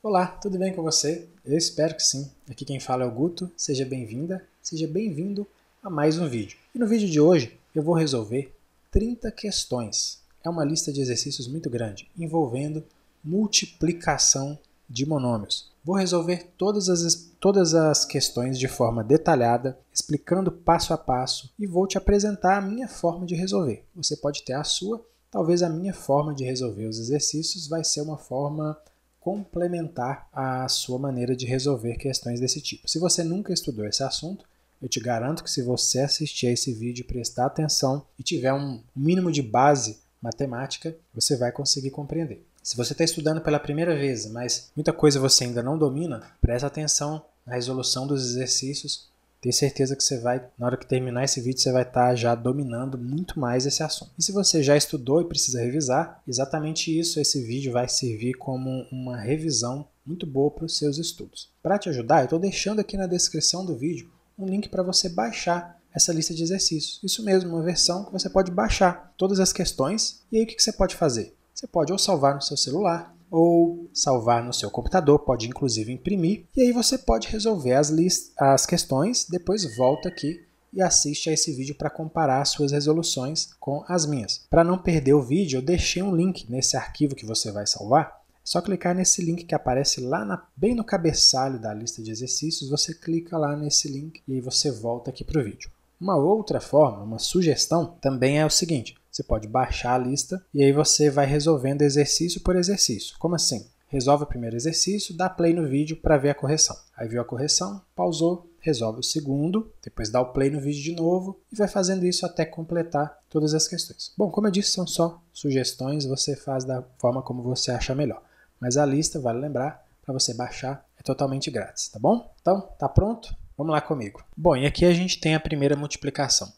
Olá, tudo bem com você? Eu espero que sim. Aqui quem fala é o Guto, seja bem-vinda, seja bem-vindo a mais um vídeo. E no vídeo de hoje eu vou resolver 30 questões. É uma lista de exercícios muito grande, envolvendo multiplicação de monômios. Vou resolver todas as, todas as questões de forma detalhada, explicando passo a passo e vou te apresentar a minha forma de resolver. Você pode ter a sua, talvez a minha forma de resolver os exercícios vai ser uma forma complementar a sua maneira de resolver questões desse tipo. Se você nunca estudou esse assunto, eu te garanto que se você assistir a esse vídeo, prestar atenção e tiver um mínimo de base matemática, você vai conseguir compreender. Se você está estudando pela primeira vez, mas muita coisa você ainda não domina, preste atenção na resolução dos exercícios tenho certeza que você vai, na hora que terminar esse vídeo, você vai estar tá já dominando muito mais esse assunto. E se você já estudou e precisa revisar, exatamente isso, esse vídeo vai servir como uma revisão muito boa para os seus estudos. Para te ajudar, eu estou deixando aqui na descrição do vídeo um link para você baixar essa lista de exercícios. Isso mesmo, uma versão que você pode baixar todas as questões. E aí o que você pode fazer? Você pode ou salvar no seu celular, ou salvar no seu computador, pode inclusive imprimir. E aí você pode resolver as, as questões, depois volta aqui e assiste a esse vídeo para comparar suas resoluções com as minhas. Para não perder o vídeo, eu deixei um link nesse arquivo que você vai salvar. É só clicar nesse link que aparece lá na, bem no cabeçalho da lista de exercícios, você clica lá nesse link e aí você volta aqui para o vídeo. Uma outra forma, uma sugestão, também é o seguinte: você pode baixar a lista e aí você vai resolvendo exercício por exercício. Como assim? Resolve o primeiro exercício, dá play no vídeo para ver a correção. Aí viu a correção, pausou, resolve o segundo, depois dá o play no vídeo de novo e vai fazendo isso até completar todas as questões. Bom, como eu disse, são só sugestões, você faz da forma como você achar melhor. Mas a lista, vale lembrar, para você baixar é totalmente grátis, tá bom? Então, tá pronto? Vamos lá comigo. Bom, e aqui a gente tem a primeira multiplicação.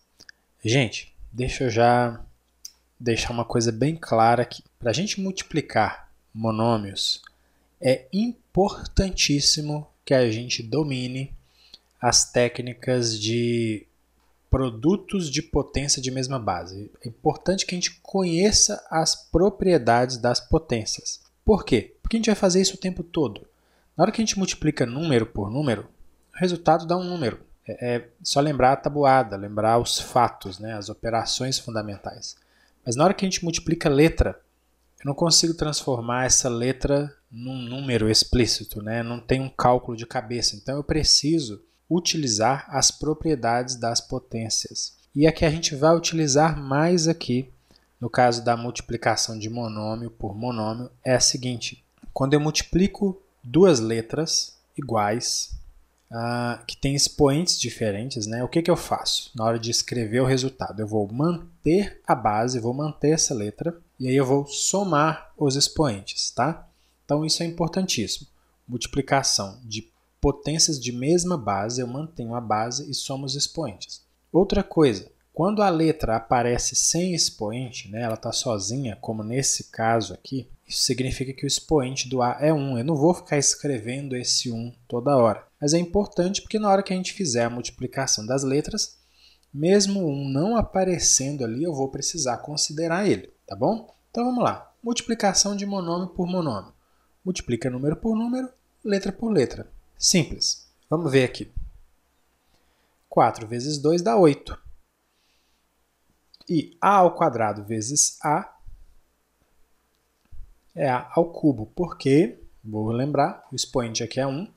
Gente, deixa eu já deixar uma coisa bem clara aqui. Para a gente multiplicar monômios, é importantíssimo que a gente domine as técnicas de produtos de potência de mesma base. É importante que a gente conheça as propriedades das potências. Por quê? Porque a gente vai fazer isso o tempo todo. Na hora que a gente multiplica número por número, o resultado dá um número. É, é só lembrar a tabuada, lembrar os fatos, né, as operações fundamentais. Mas na hora que a gente multiplica a letra, eu não consigo transformar essa letra num número explícito, né? não tem um cálculo de cabeça. Então eu preciso utilizar as propriedades das potências. E a que a gente vai utilizar mais aqui, no caso da multiplicação de monômio por monômio, é a seguinte: quando eu multiplico duas letras iguais, uh, que tem expoentes diferentes, né? O que, que eu faço na hora de escrever o resultado? Eu vou manter a base, vou manter essa letra e aí eu vou somar os expoentes, tá? Então isso é importantíssimo. Multiplicação de potências de mesma base, eu mantenho a base e somo os expoentes. Outra coisa, quando a letra aparece sem expoente, né, ela está sozinha, como nesse caso aqui, isso significa que o expoente do A é 1. Eu não vou ficar escrevendo esse 1 toda hora. Mas é importante porque na hora que a gente fizer a multiplicação das letras, mesmo um não aparecendo ali, eu vou precisar considerar ele, tá bom? Então vamos lá. Multiplicação de monômio por monômio. Multiplica número por número, letra por letra. Simples. Vamos ver aqui. 4 vezes 2 dá 8. E a ao quadrado vezes a é a ao cubo, porque, vou lembrar, o expoente aqui é 1,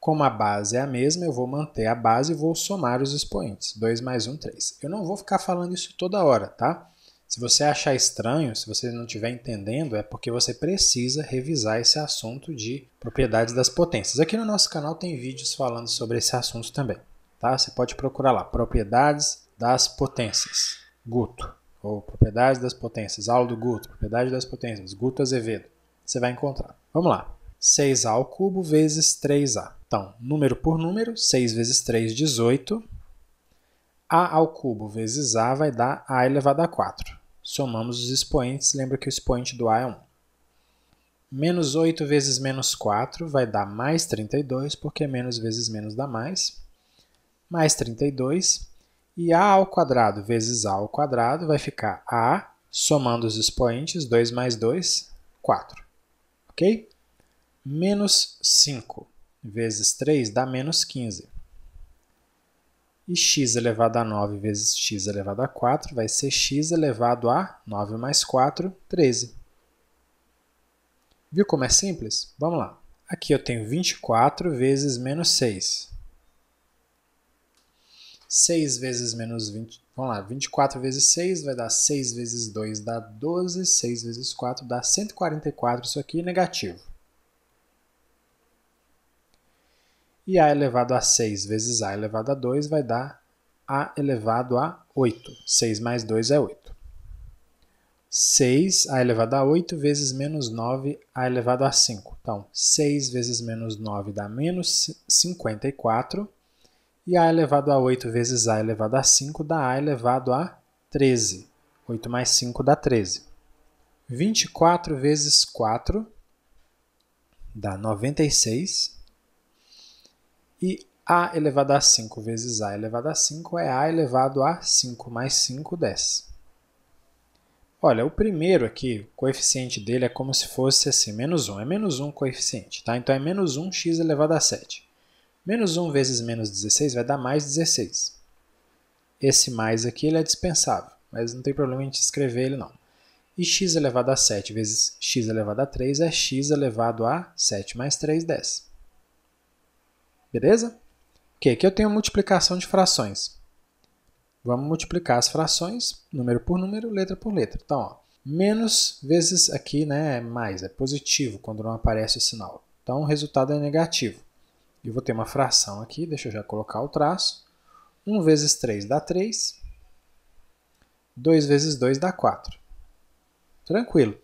como a base é a mesma, eu vou manter a base e vou somar os expoentes. 2 mais 1, 3. Eu não vou ficar falando isso toda hora, tá? Se você achar estranho, se você não estiver entendendo, é porque você precisa revisar esse assunto de propriedades das potências. Aqui no nosso canal tem vídeos falando sobre esse assunto também, tá? Você pode procurar lá, propriedades das potências. Guto, ou Propriedade das Potências, aula do Guto, Propriedade das Potências, Guto Azevedo, você vai encontrar. Vamos lá. 6a ao cubo vezes 3a. Então, número por número, 6 vezes 3, 18. a ao cubo vezes a vai dar a elevado a 4. Somamos os expoentes, lembra que o expoente do a é 1. Menos 8 vezes menos 4 vai dar mais 32, porque menos vezes menos dá mais. Mais 32 e a ao quadrado vezes a ao quadrado vai ficar a, somando os expoentes, 2 mais 2, 4. Ok? Menos 5 vezes 3 dá menos 15. E x elevado a 9 vezes x elevado a 4 vai ser x elevado a 9 mais 4, 13. Viu como é simples? Vamos lá. Aqui eu tenho 24 vezes menos 6. 6 vezes menos 20, vamos lá, 24 vezes 6 vai dar 6 vezes 2 dá 12, 6 vezes 4 dá 144, isso aqui é negativo. E a elevado a 6 vezes a elevado a 2 vai dar a elevado a 8. 6 mais 2 é 8. 6 a elevado a 8 vezes menos 9 a elevado a 5. Então, 6 vezes menos 9 dá menos 54 e a elevado a 8 vezes a elevado a 5 dá a elevado a 13. 8 mais 5 dá 13. 24 vezes 4 dá 96. E a elevado a 5 vezes a elevado a 5 é a elevado a 5 mais 5, 10. Olha, o primeiro aqui, o coeficiente dele é como se fosse assim, menos 1. É menos 1 coeficiente, tá? Então é menos 1x elevado a 7. Menos 1 vezes menos 16 vai dar mais 16. Esse mais aqui ele é dispensável, mas não tem problema em escrever ele não. E x elevado a 7 vezes x elevado a 3 é x elevado a 7 mais 3, 10. Beleza? Ok, aqui eu tenho multiplicação de frações. Vamos multiplicar as frações, número por número, letra por letra. Então, ó, menos vezes aqui, né, é mais, é positivo quando não aparece o sinal. Então, o resultado é negativo. Eu vou ter uma fração aqui, deixa eu já colocar o traço. 1 vezes 3 dá 3. 2 vezes 2 dá 4. Tranquilo.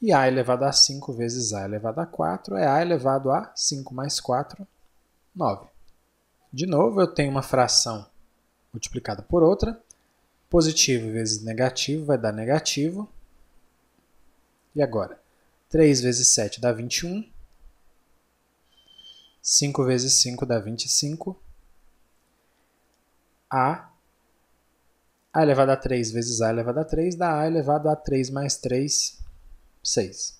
E a elevado a 5 vezes a elevado a 4 é a elevado a 5 mais 4, 9. De novo, eu tenho uma fração multiplicada por outra. Positivo vezes negativo vai dar negativo. E agora? 3 vezes 7 dá 21. 5 vezes 5 dá 25. A. A elevado a 3 vezes A elevado a 3 dá A elevado a 3 mais 3, 6.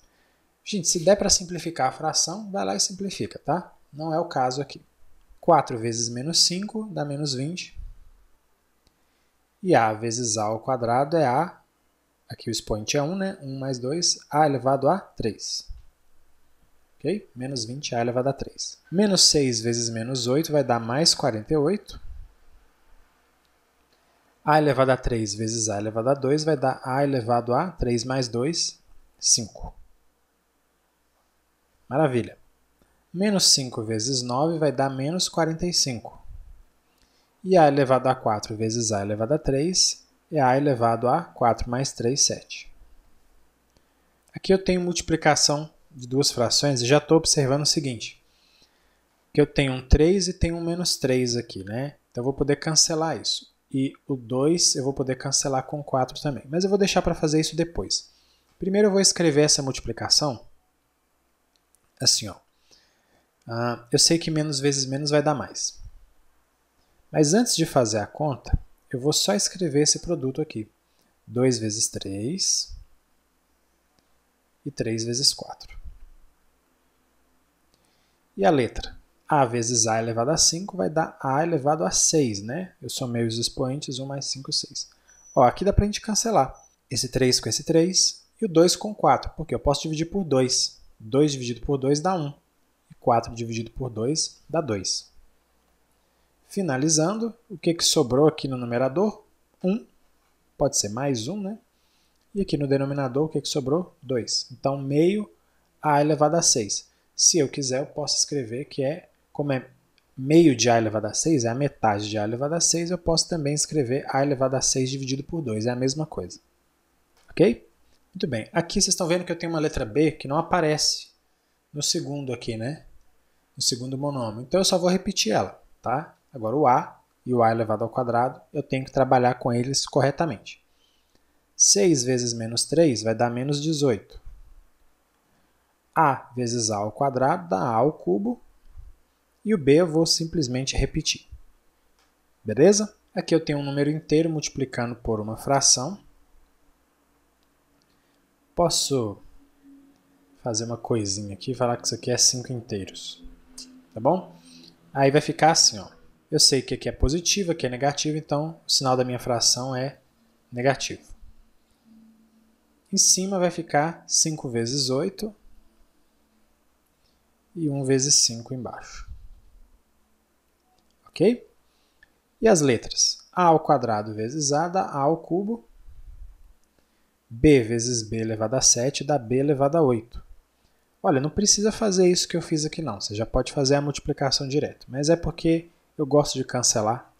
Gente, se der para simplificar a fração, vai lá e simplifica, tá? Não é o caso aqui. 4 vezes menos 5 dá menos 20. E A vezes A ao quadrado é A, aqui o expoente é 1, né? 1 mais 2, A elevado a 3 ok? Menos 20a elevado a 3. Menos 6 vezes menos 8 vai dar mais 48. a elevado a 3 vezes a elevado a 2 vai dar a elevado a 3 mais 2, 5. Maravilha. Menos 5 vezes 9 vai dar menos 45. E a elevado a 4 vezes a elevado a 3 é a elevado a 4 mais 3, 7. Aqui eu tenho multiplicação de duas frações, e já estou observando o seguinte, que eu tenho um 3 e tenho um menos 3 aqui, né? Então eu vou poder cancelar isso. E o 2 eu vou poder cancelar com 4 também, mas eu vou deixar para fazer isso depois. Primeiro eu vou escrever essa multiplicação assim, ó. Uh, eu sei que menos vezes menos vai dar mais. Mas antes de fazer a conta, eu vou só escrever esse produto aqui. 2 vezes 3 e 3 vezes 4. E a letra? A vezes A elevado a 5 vai dar A elevado a 6, né? Eu somei os expoentes, 1 mais 5, 6. Ó, aqui dá para a gente cancelar esse 3 com esse 3 e o 2 com 4, porque eu posso dividir por 2. 2 dividido por 2 dá 1. E 4 dividido por 2 dá 2. Finalizando, o que, que sobrou aqui no numerador? 1, pode ser mais 1, né? E aqui no denominador, o que, que sobrou? 2. Então, meio a elevado a 6 se eu quiser, eu posso escrever que é, como é meio de a elevado a 6, é a metade de a elevado a 6, eu posso também escrever a elevado a 6 dividido por 2, é a mesma coisa. Ok? Muito bem. Aqui vocês estão vendo que eu tenho uma letra B que não aparece no segundo aqui, né? No segundo monômio. Então eu só vou repetir ela, tá? Agora o A e o A elevado ao quadrado, eu tenho que trabalhar com eles corretamente. 6 vezes menos 3 vai dar menos 18. A vezes A ao quadrado dá A ao cubo, e o B eu vou simplesmente repetir. Beleza? Aqui eu tenho um número inteiro multiplicando por uma fração. Posso fazer uma coisinha aqui e falar que isso aqui é 5 inteiros. Tá bom? Aí vai ficar assim, ó. Eu sei que aqui é positivo, aqui é negativo, então o sinal da minha fração é negativo. Em cima vai ficar 5 vezes 8, e 1 vezes 5 embaixo. Ok? E as letras? A ao quadrado vezes A dá A ao cubo. B vezes B elevado a 7 dá B elevado a 8. Olha, não precisa fazer isso que eu fiz aqui não. Você já pode fazer a multiplicação direto. Mas é porque eu gosto de cancelar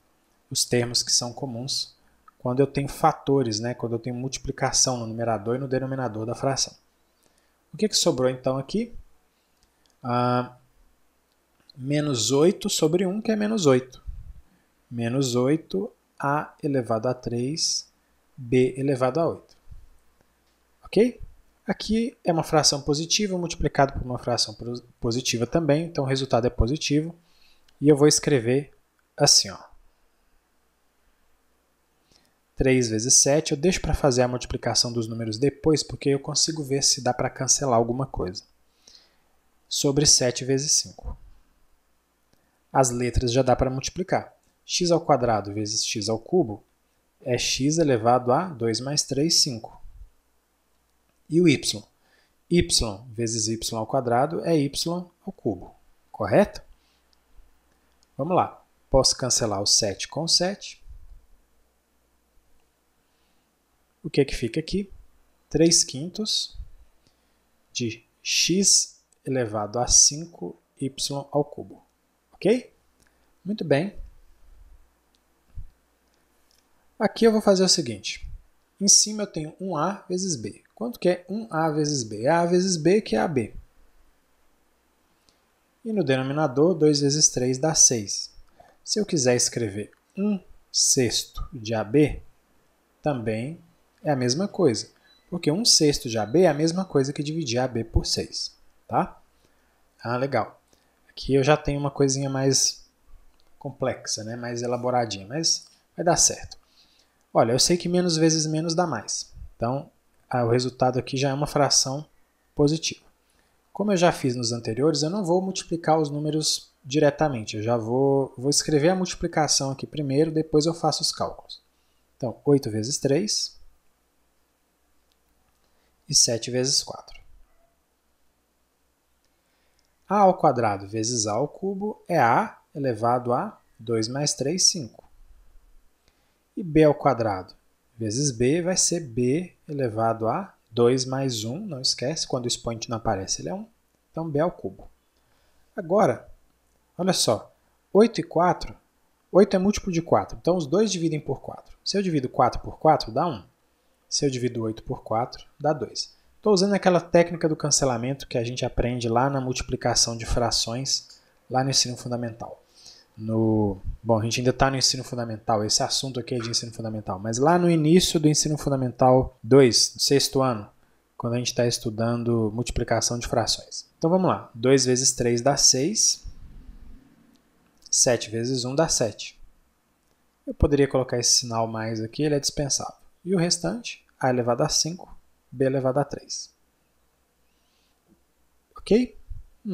os termos que são comuns quando eu tenho fatores, né? quando eu tenho multiplicação no numerador e no denominador da fração. O que, que sobrou então aqui? Ah, menos 8 sobre 1, que é menos 8. Menos 8 a elevado a 3, b elevado a 8. Ok? Aqui é uma fração positiva multiplicado por uma fração positiva também, então o resultado é positivo. E eu vou escrever assim, ó. 3 vezes 7, eu deixo para fazer a multiplicação dos números depois, porque eu consigo ver se dá para cancelar alguma coisa sobre 7 vezes 5. As letras já dá para multiplicar. x ao quadrado vezes x ao cubo é x elevado a 2 mais 3, 5. E o y? y vezes y ao quadrado é y ao cubo, correto? Vamos lá. Posso cancelar o 7 com 7. O que é que fica aqui? 3 quintos de x elevado a 5y ao cubo. Ok? Muito bem. Aqui eu vou fazer o seguinte. Em cima eu tenho 1A vezes B. Quanto que é 1A vezes B? É A vezes B que é AB. E no denominador, 2 vezes 3 dá 6. Se eu quiser escrever 1 sexto de AB, também é a mesma coisa, porque 1 sexto de AB é a mesma coisa que dividir AB por 6 tá? Ah, legal. Aqui eu já tenho uma coisinha mais complexa, né? mais elaboradinha, mas vai dar certo. Olha, eu sei que menos vezes menos dá mais. Então, ah, o resultado aqui já é uma fração positiva. Como eu já fiz nos anteriores, eu não vou multiplicar os números diretamente. Eu já vou, vou escrever a multiplicação aqui primeiro, depois eu faço os cálculos. Então, 8 vezes 3 e 7 vezes 4. A ao quadrado vezes A ao cubo é A elevado a 2 mais 3, 5. E B ao quadrado vezes B vai ser B elevado a 2 mais 1, não esquece, quando o expoente não aparece ele é 1, então B ao cubo. Agora, olha só, 8 e 4, 8 é múltiplo de 4, então os dois dividem por 4. Se eu divido 4 por 4, dá 1. Se eu divido 8 por 4, dá 2. Estou usando aquela técnica do cancelamento que a gente aprende lá na multiplicação de frações, lá no ensino fundamental. No, bom, a gente ainda está no ensino fundamental, esse assunto aqui é de ensino fundamental, mas lá no início do ensino fundamental 2, sexto ano, quando a gente está estudando multiplicação de frações. Então vamos lá, 2 vezes 3 dá 6, 7 vezes 1 dá 7. Eu poderia colocar esse sinal mais aqui, ele é dispensável. E o restante, a elevado a 5, b elevado a 3. Ok?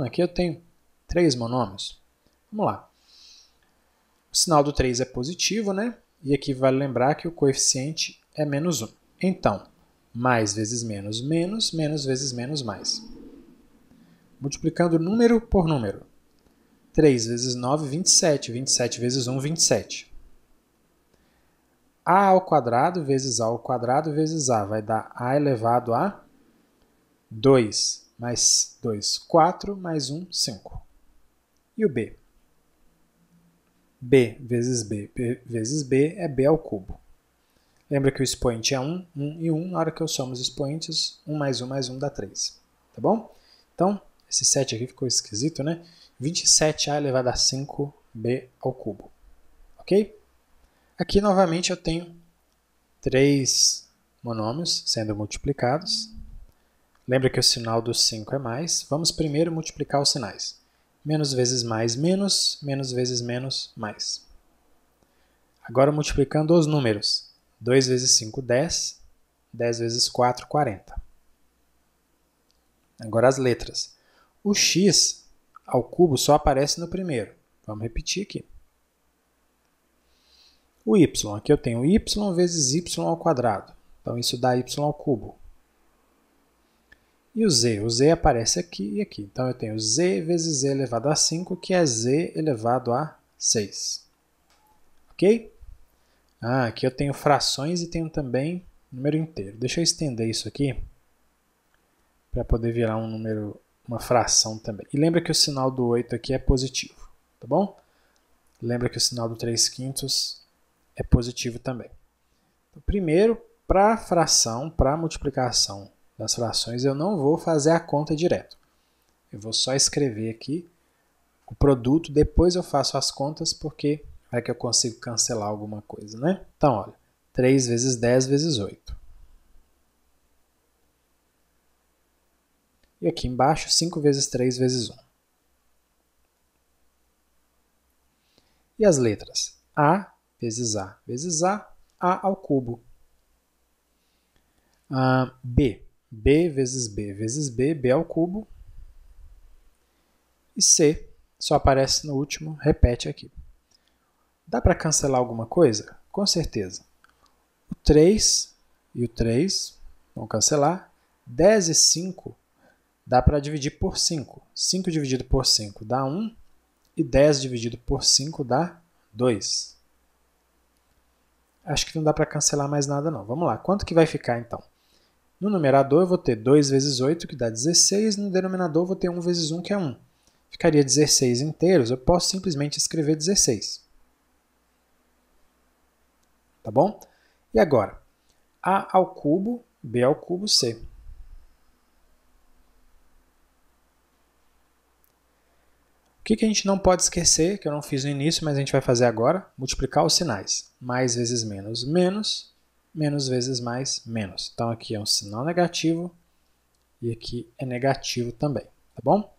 Aqui eu tenho três monômios. Vamos lá. O sinal do 3 é positivo, né? E aqui vale lembrar que o coeficiente é menos 1. Então, mais vezes menos, menos, menos vezes menos, mais. Multiplicando número por número. 3 vezes 9, 27. 27 vezes 1, 27 a ao quadrado vezes a ao quadrado vezes a vai dar a elevado a 2 mais 2, 4, mais 1, 5. E o b? b vezes b, b vezes b é b ao cubo. Lembra que o expoente é 1, 1 e 1. Na hora que eu somo os expoentes, 1 mais 1 mais 1 dá 3. Tá bom? Então, esse 7 aqui ficou esquisito, né? 27a elevado a 5b ao cubo. Ok? Aqui novamente eu tenho três monômios sendo multiplicados. Lembra que o sinal do 5 é mais. Vamos primeiro multiplicar os sinais. Menos vezes mais, menos. Menos vezes menos, mais. Agora multiplicando os números. 2 vezes 5, 10. 10 vezes 4, 40. Agora as letras. O x ao cubo só aparece no primeiro. Vamos repetir aqui o y. Aqui eu tenho y vezes y ao quadrado. Então isso dá y ao cubo. E o z? O z aparece aqui e aqui. Então eu tenho z vezes z elevado a 5, que é z elevado a 6. Ok? Ah, aqui eu tenho frações e tenho também número inteiro. Deixa eu estender isso aqui para poder virar um número, uma fração também. E lembra que o sinal do 8 aqui é positivo, tá bom? Lembra que o sinal do 3 quintos é positivo também. Então, primeiro, para a fração, para a multiplicação das frações, eu não vou fazer a conta direto. Eu vou só escrever aqui o produto, depois eu faço as contas, porque é que eu consigo cancelar alguma coisa, né? Então, olha, 3 vezes 10 vezes 8. E aqui embaixo, 5 vezes 3 vezes 1. E as letras? A vezes A vezes A, A ao cubo. Ah, B, B vezes B vezes B, B ao cubo. E C, só aparece no último, repete aqui. Dá para cancelar alguma coisa? Com certeza. O 3 e o 3 vão cancelar. 10 e 5 dá para dividir por 5. 5 dividido por 5 dá 1 e 10 dividido por 5 dá 2. Acho que não dá para cancelar mais nada não. Vamos lá, quanto que vai ficar então? No numerador eu vou ter 2 vezes 8, que dá 16, no denominador eu vou ter 1 vezes 1, que é 1. Ficaria 16 inteiros, eu posso simplesmente escrever 16. Tá bom? E agora? A ao cubo, B ao cubo, C. que, que a gente não pode esquecer, que eu não fiz no início, mas a gente vai fazer agora? Multiplicar os sinais. Mais vezes menos, menos. Menos vezes mais, menos. Então aqui é um sinal negativo e aqui é negativo também, tá bom?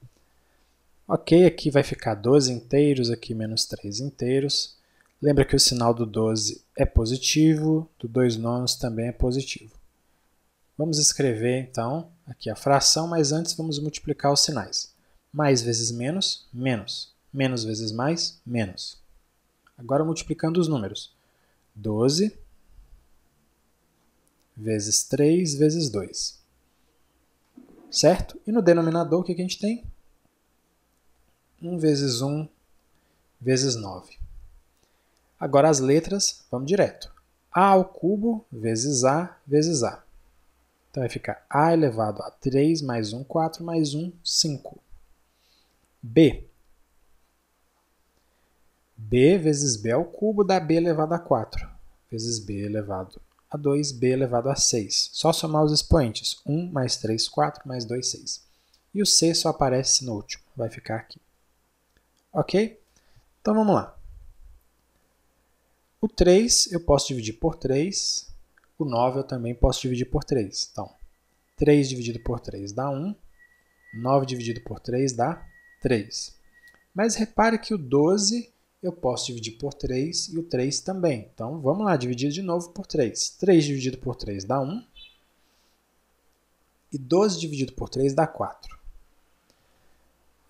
Ok, aqui vai ficar 12 inteiros, aqui menos 3 inteiros. Lembra que o sinal do 12 é positivo, do 2 nonos também é positivo. Vamos escrever então aqui a fração, mas antes vamos multiplicar os sinais. Mais vezes menos, menos. Menos vezes mais, menos. Agora multiplicando os números. 12 vezes 3 vezes 2. Certo? E no denominador, o que a gente tem? 1 vezes 1 vezes 9. Agora as letras, vamos direto. A ao cubo vezes A vezes A. Então vai ficar A elevado a 3 mais 1, 4 mais 1, 5. B. B vezes B ao cubo dá B elevado a 4, vezes B elevado a 2, B elevado a 6. Só somar os expoentes. 1 mais 3, 4, mais 2, 6. E o C só aparece no último, vai ficar aqui. Ok? Então vamos lá. O 3 eu posso dividir por 3. O 9 eu também posso dividir por 3. Então, 3 dividido por 3 dá 1. 9 dividido por 3 dá 3. Mas repare que o 12 eu posso dividir por 3 e o 3 também. Então, vamos lá, dividir de novo por 3. 3 dividido por 3 dá 1. E 12 dividido por 3 dá 4.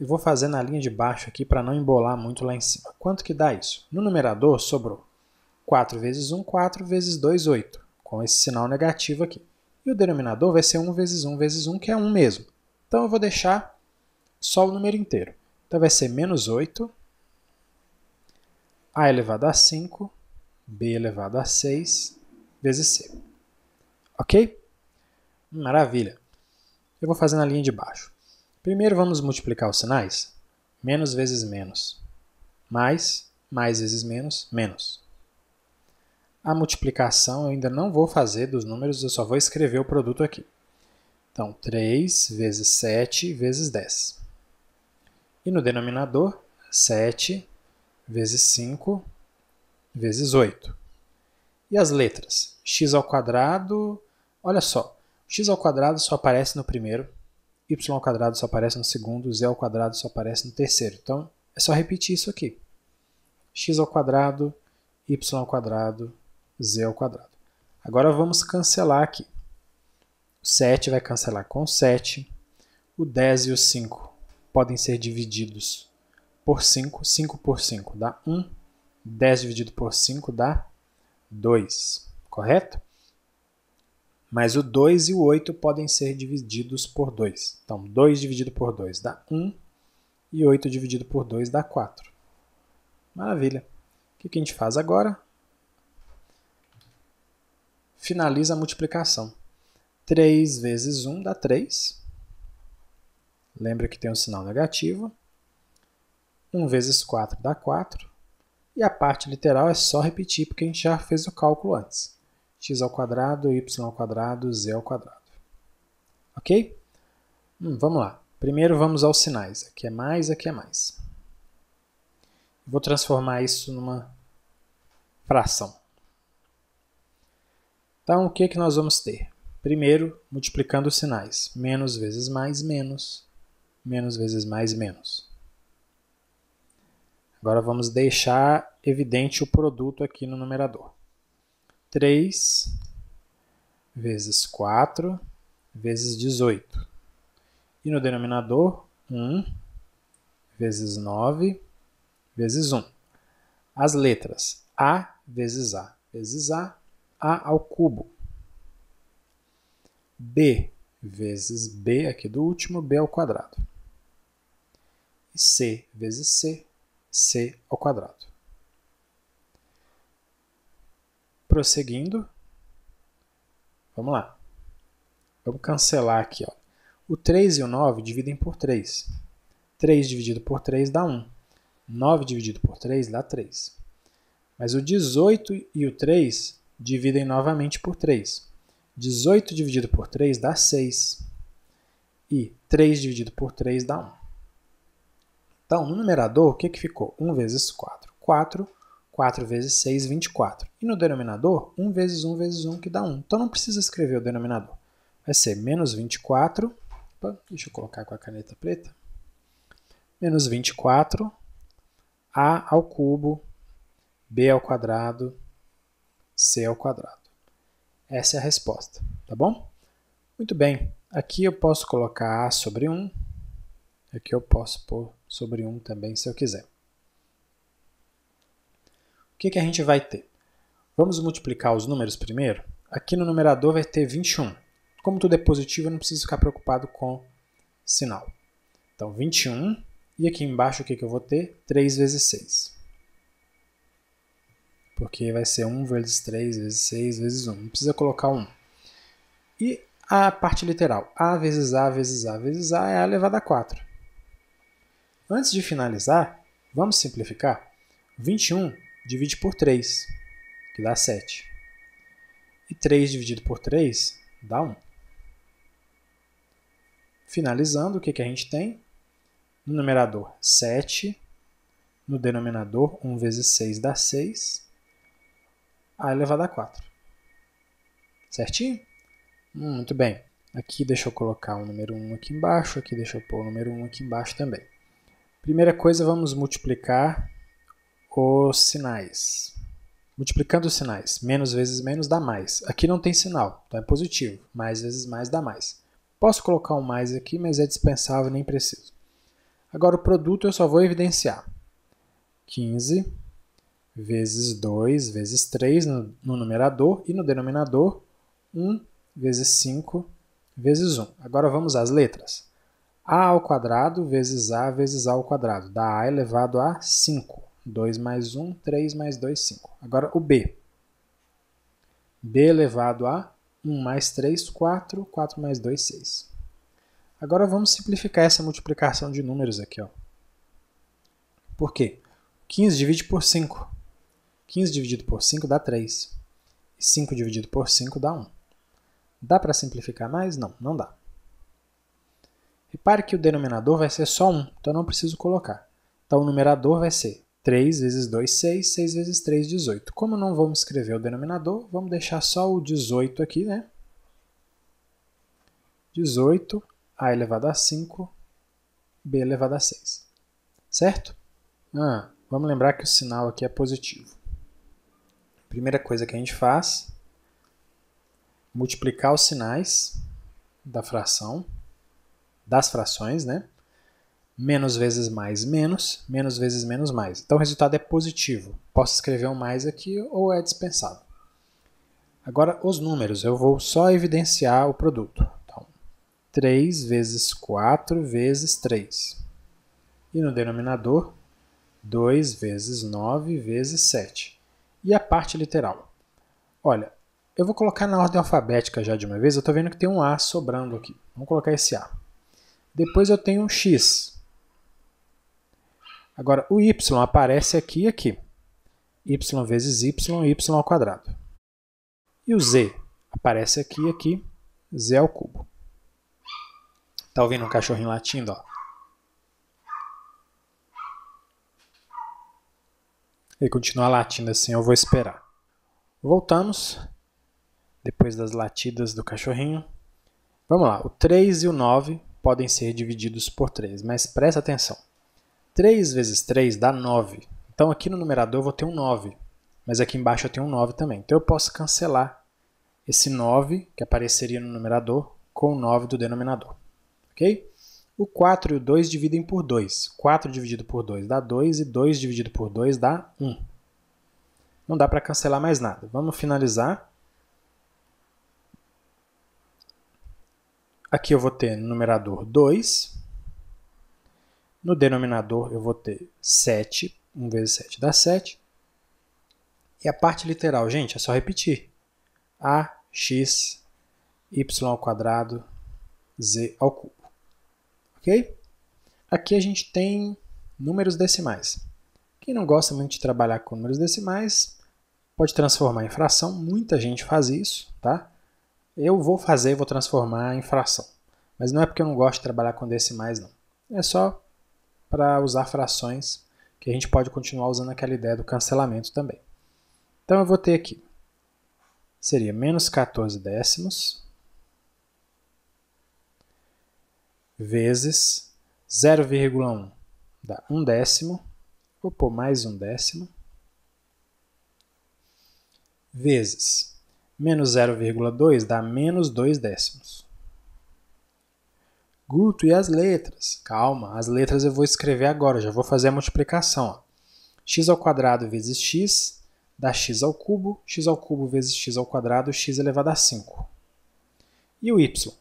Eu vou fazer na linha de baixo aqui para não embolar muito lá em cima. Quanto que dá isso? No numerador sobrou 4 vezes 1, 4 vezes 2, 8, com esse sinal negativo aqui. E o denominador vai ser 1 vezes 1 vezes 1, que é 1 mesmo. Então eu vou deixar só o número inteiro. Então vai ser menos 8, a elevado a 5, b elevado a 6, vezes c. Ok? Maravilha! Eu vou fazer na linha de baixo. Primeiro vamos multiplicar os sinais. Menos vezes menos, mais, mais vezes menos, menos. A multiplicação eu ainda não vou fazer dos números, eu só vou escrever o produto aqui. Então, 3 vezes 7 vezes 10. E no denominador, 7 vezes 5 vezes 8. E as letras? x ao quadrado, olha só, x ao quadrado só aparece no primeiro, y ao quadrado só aparece no segundo, z ao quadrado só aparece no terceiro. Então, é só repetir isso aqui. x ao quadrado, y ao quadrado, z ao quadrado. Agora vamos cancelar aqui. O 7 vai cancelar com 7, o 10 e o 5 podem ser divididos por 5, 5 por 5 dá 1, 10 dividido por 5 dá 2, correto? Mas o 2 e o 8 podem ser divididos por 2. Então, 2 dividido por 2 dá 1 e 8 dividido por 2 dá 4. Maravilha. O que a gente faz agora? Finaliza a multiplicação. 3 vezes 1 dá 3. Lembra que tem um sinal negativo. 1 vezes 4 dá 4. E a parte literal é só repetir, porque a gente já fez o cálculo antes. x ao quadrado, y ao quadrado, z ao quadrado. Ok? Hum, vamos lá. Primeiro vamos aos sinais. Aqui é mais, aqui é mais. Vou transformar isso numa fração. Então, o que, é que nós vamos ter? Primeiro, multiplicando os sinais. Menos vezes mais, menos menos vezes mais menos. Agora vamos deixar evidente o produto aqui no numerador. 3 vezes 4 vezes 18. E no denominador, 1 vezes 9 vezes 1. As letras A vezes A vezes A, A ao cubo. B vezes B aqui do último, B ao quadrado. C vezes C, C ao quadrado. Prosseguindo, vamos lá. Vamos cancelar aqui. Ó. O 3 e o 9 dividem por 3. 3 dividido por 3 dá 1. 9 dividido por 3 dá 3. Mas o 18 e o 3 dividem novamente por 3. 18 dividido por 3 dá 6. E 3 dividido por 3 dá 1. Então, no numerador, o que, que ficou? 1 vezes 4, 4. 4 vezes 6, 24. E no denominador, 1 vezes 1 vezes 1, que dá 1. Então, não precisa escrever o denominador. Vai ser menos 24. Opa, deixa eu colocar com a caneta preta. Menos 24 a ao cubo, b ao quadrado, c ao quadrado. Essa é a resposta, tá bom? Muito bem, aqui eu posso colocar a sobre 1, aqui eu posso pôr sobre 1 também, se eu quiser. O que, que a gente vai ter? Vamos multiplicar os números primeiro? Aqui no numerador vai ter 21. Como tudo é positivo, eu não preciso ficar preocupado com sinal. Então, 21. E aqui embaixo, o que, que eu vou ter? 3 vezes 6. Porque vai ser 1 vezes 3 vezes 6 vezes 1. Não precisa colocar 1. E a parte literal. A vezes A vezes A vezes A é a elevado a 4. Antes de finalizar, vamos simplificar? 21 divide por 3, que dá 7. E 3 dividido por 3 dá 1. Finalizando, o que, que a gente tem? No numerador, 7. No denominador, 1 vezes 6 dá 6. A elevado a 4. Certinho? Muito bem. Aqui deixa eu colocar o número 1 aqui embaixo, aqui deixa eu pôr o número 1 aqui embaixo também. Primeira coisa, vamos multiplicar os sinais. Multiplicando os sinais, menos vezes menos dá mais. Aqui não tem sinal, então é positivo. Mais vezes mais dá mais. Posso colocar um mais aqui, mas é dispensável, nem preciso. Agora o produto eu só vou evidenciar. 15 vezes 2 vezes 3 no, no numerador e no denominador 1 vezes 5 vezes 1. Agora vamos às letras a ao quadrado vezes a vezes a ao quadrado, dá a elevado a 5. 2 mais 1, 3 mais 2, 5. Agora o b. b elevado a 1 mais 3, 4, 4 mais 2, 6. Agora vamos simplificar essa multiplicação de números aqui. Ó. Por quê? 15 divide por 5. 15 dividido por 5 dá 3. E 5 dividido por 5 dá 1. Dá para simplificar mais? Não, não dá. Repare que o denominador vai ser só 1, então eu não preciso colocar. Então o numerador vai ser 3 vezes 2, 6, 6 vezes 3, 18. Como não vamos escrever o denominador, vamos deixar só o 18 aqui, né? 18, a elevado a 5, b elevado a 6. Certo? Ah, vamos lembrar que o sinal aqui é positivo. Primeira coisa que a gente faz, multiplicar os sinais da fração das frações, né? Menos vezes mais, menos. Menos vezes menos, mais. Então o resultado é positivo. Posso escrever um mais aqui ou é dispensado. Agora, os números. Eu vou só evidenciar o produto. Então, 3 vezes 4 vezes 3. E no denominador, 2 vezes 9 vezes 7. E a parte literal? Olha, eu vou colocar na ordem alfabética já de uma vez. Eu estou vendo que tem um A sobrando aqui. Vamos colocar esse A. Depois eu tenho um x. Agora, o y aparece aqui e aqui. y vezes y, y ao quadrado. E o z aparece aqui e aqui, z ao cubo. Tá ouvindo um cachorrinho latindo? Ó. Ele continua latindo assim, eu vou esperar. Voltamos, depois das latidas do cachorrinho. Vamos lá, o 3 e o 9 podem ser divididos por 3, mas presta atenção. 3 vezes 3 dá 9. Então aqui no numerador eu vou ter um 9, mas aqui embaixo eu tenho um 9 também. Então eu posso cancelar esse 9 que apareceria no numerador com o 9 do denominador. Ok? O 4 e o 2 dividem por 2. 4 dividido por 2 dá 2 e 2 dividido por 2 dá 1. Não dá para cancelar mais nada. Vamos finalizar. Aqui eu vou ter no numerador 2. No denominador eu vou ter 7. 1 vezes 7 dá 7. E a parte literal, gente, é só repetir. A, x, y ao quadrado, z ao cubo. Ok? Aqui a gente tem números decimais. Quem não gosta muito de trabalhar com números decimais, pode transformar em fração. Muita gente faz isso, tá? eu vou fazer, vou transformar em fração. Mas não é porque eu não gosto de trabalhar com decimais, não. É só para usar frações, que a gente pode continuar usando aquela ideia do cancelamento também. Então eu vou ter aqui, seria menos 14 décimos, vezes 0,1 dá 1 um décimo, vou pôr mais 1 um décimo, vezes Menos 0,2 dá menos 2 décimos. Guto, e as letras? Calma, as letras eu vou escrever agora, já vou fazer a multiplicação. x ao quadrado vezes x dá x ao cubo, x ao cubo vezes x ao quadrado, x elevado a 5. E o y?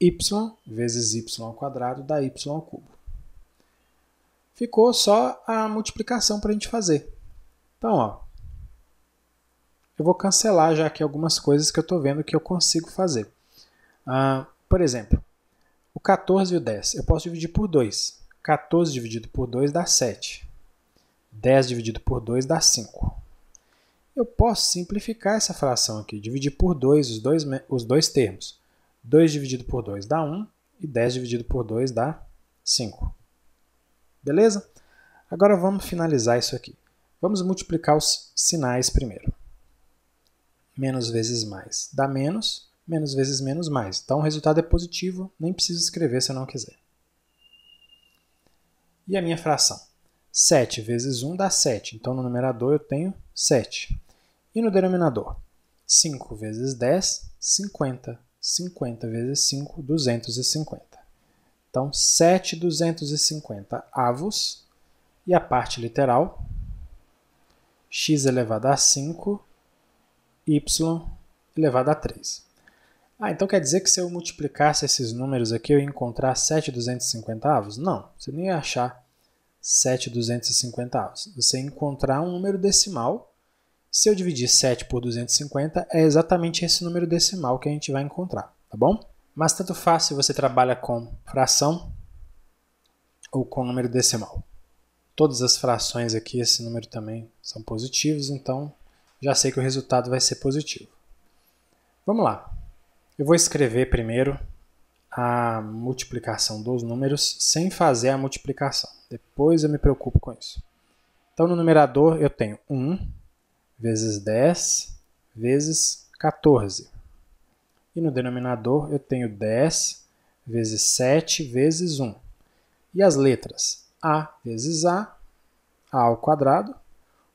y vezes y ao quadrado dá y ao cubo. Ficou só a multiplicação para a gente fazer. Então, ó, eu vou cancelar já aqui algumas coisas que eu estou vendo que eu consigo fazer. Uh, por exemplo, o 14 e o 10, eu posso dividir por 2. 14 dividido por 2 dá 7. 10 dividido por 2 dá 5. Eu posso simplificar essa fração aqui, dividir por 2 os dois, os dois termos. 2 dividido por 2 dá 1 e 10 dividido por 2 dá 5. Beleza? Agora vamos finalizar isso aqui. Vamos multiplicar os sinais primeiro menos vezes mais dá menos, menos vezes menos mais. Então o resultado é positivo, nem preciso escrever se eu não quiser. E a minha fração? 7 vezes 1 dá 7, então no numerador eu tenho 7. E no denominador? 5 vezes 10, 50. 50 vezes 5, 250. Então 7, 250 avos, e a parte literal, x elevado a 5 y elevado a 3. Ah, então quer dizer que se eu multiplicasse esses números aqui, eu ia encontrar 7 avos? Não, você nem ia achar 7 avos. Você ia encontrar um número decimal. Se eu dividir 7 por 250, é exatamente esse número decimal que a gente vai encontrar, tá bom? Mas tanto faz se você trabalha com fração ou com número decimal. Todas as frações aqui, esse número também são positivos, então já sei que o resultado vai ser positivo. Vamos lá. Eu vou escrever primeiro a multiplicação dos números sem fazer a multiplicação. Depois eu me preocupo com isso. Então, no numerador, eu tenho 1 vezes 10 vezes 14. E no denominador, eu tenho 10 vezes 7 vezes 1. E as letras A vezes A, A ao quadrado,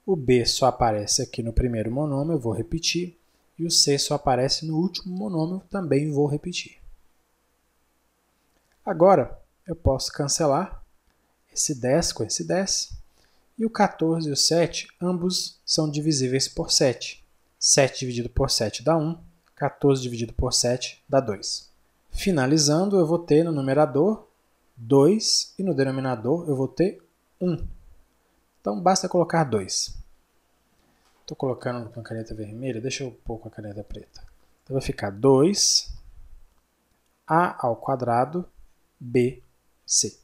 o B só aparece aqui no primeiro monômio, eu vou repetir. E o C só aparece no último monômio, também vou repetir. Agora, eu posso cancelar esse 10 com esse 10. E o 14 e o 7, ambos são divisíveis por 7. 7 dividido por 7 dá 1, 14 dividido por 7 dá 2. Finalizando, eu vou ter no numerador 2 e no denominador eu vou ter 1. Então basta colocar dois. Estou colocando com a caneta vermelha, deixa eu pôr com a caneta preta. Então vai ficar 2 a ao quadrado b c.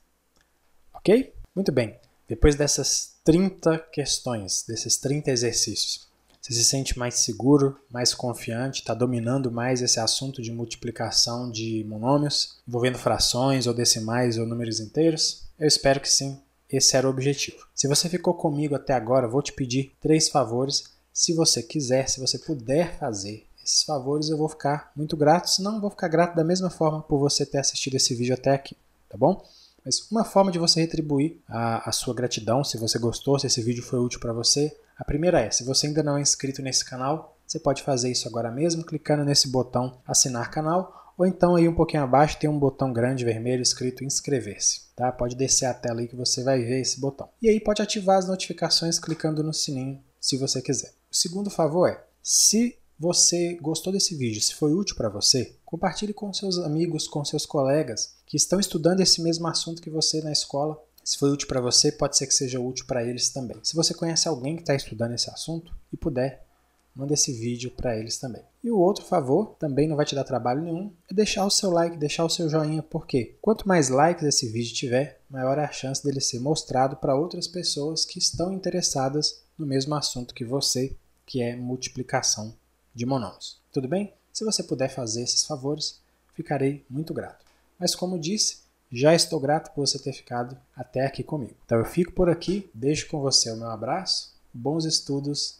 Ok? Muito bem. Depois dessas 30 questões, desses 30 exercícios, você se sente mais seguro, mais confiante, está dominando mais esse assunto de multiplicação de monômios, envolvendo frações ou decimais ou números inteiros? Eu espero que sim. Esse era o objetivo. Se você ficou comigo até agora, vou te pedir três favores. Se você quiser, se você puder fazer esses favores, eu vou ficar muito grato. Se não, vou ficar grato da mesma forma por você ter assistido esse vídeo até aqui, tá bom? Mas uma forma de você retribuir a, a sua gratidão, se você gostou, se esse vídeo foi útil para você, a primeira é: se você ainda não é inscrito nesse canal, você pode fazer isso agora mesmo clicando nesse botão assinar canal ou então aí um pouquinho abaixo tem um botão grande vermelho escrito inscrever-se, tá? Pode descer a tela aí que você vai ver esse botão. E aí pode ativar as notificações clicando no sininho, se você quiser. O segundo favor é, se você gostou desse vídeo, se foi útil para você, compartilhe com seus amigos, com seus colegas que estão estudando esse mesmo assunto que você na escola. Se foi útil para você, pode ser que seja útil para eles também. Se você conhece alguém que está estudando esse assunto e puder, manda esse vídeo para eles também. E o outro favor, também não vai te dar trabalho nenhum, é deixar o seu like, deixar o seu joinha, porque quanto mais likes esse vídeo tiver, maior é a chance dele ser mostrado para outras pessoas que estão interessadas no mesmo assunto que você, que é multiplicação de monômios. Tudo bem? Se você puder fazer esses favores, ficarei muito grato. Mas como disse, já estou grato por você ter ficado até aqui comigo. Então eu fico por aqui, deixo com você o meu abraço, bons estudos